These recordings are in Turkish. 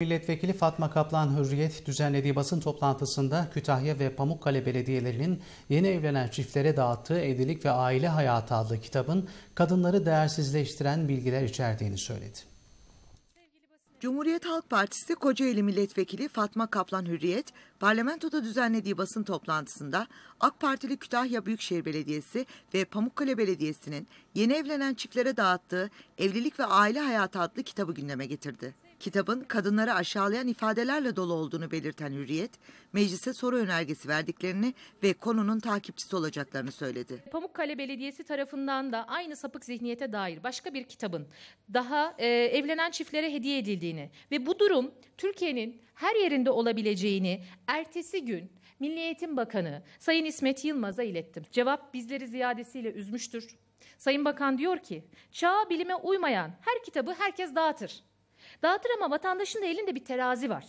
Milletvekili Fatma Kaplan Hürriyet düzenlediği basın toplantısında Kütahya ve Pamukkale belediyelerinin yeni evlenen çiftlere dağıttığı Evlilik ve Aile Hayatı adlı kitabın kadınları değersizleştiren bilgiler içerdiğini söyledi. Cumhuriyet Halk Partisi Kocaeli Milletvekili Fatma Kaplan Hürriyet, parlamentoda düzenlediği basın toplantısında AK Partili Kütahya Büyükşehir Belediyesi ve Pamukkale Belediyesi'nin yeni evlenen çiftlere dağıttığı Evlilik ve Aile Hayatı adlı kitabı gündeme getirdi. Kitabın kadınları aşağılayan ifadelerle dolu olduğunu belirten Hürriyet, meclise soru önergesi verdiklerini ve konunun takipçisi olacaklarını söyledi. Pamukkale Belediyesi tarafından da aynı sapık zihniyete dair başka bir kitabın daha e, evlenen çiftlere hediye edildiğini ve bu durum Türkiye'nin her yerinde olabileceğini ertesi gün Milli Eğitim Bakanı Sayın İsmet Yılmaz'a ilettim. Cevap bizleri ziyadesiyle üzmüştür. Sayın Bakan diyor ki, çağa bilime uymayan her kitabı herkes dağıtır. Dağıtır ama vatandaşın da elinde bir terazi var.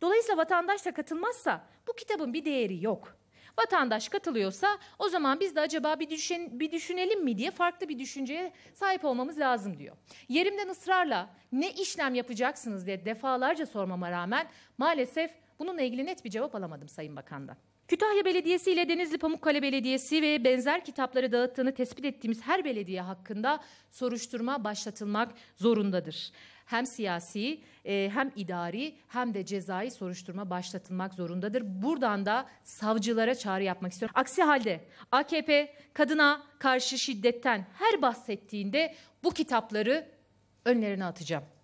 Dolayısıyla vatandaş da katılmazsa bu kitabın bir değeri yok. Vatandaş katılıyorsa o zaman biz de acaba bir, düşün, bir düşünelim mi diye farklı bir düşünceye sahip olmamız lazım diyor. Yerimden ısrarla ne işlem yapacaksınız diye defalarca sormama rağmen maalesef bununla ilgili net bir cevap alamadım Sayın Bakan'dan. Kütahya Belediyesi ile Denizli Pamukkale Belediyesi ve benzer kitapları dağıttığını tespit ettiğimiz her belediye hakkında soruşturma başlatılmak zorundadır hem siyasi e, hem idari hem de cezai soruşturma başlatılmak zorundadır. Buradan da savcılara çağrı yapmak istiyorum. Aksi halde AKP kadına karşı şiddetten her bahsettiğinde bu kitapları önlerine atacağım.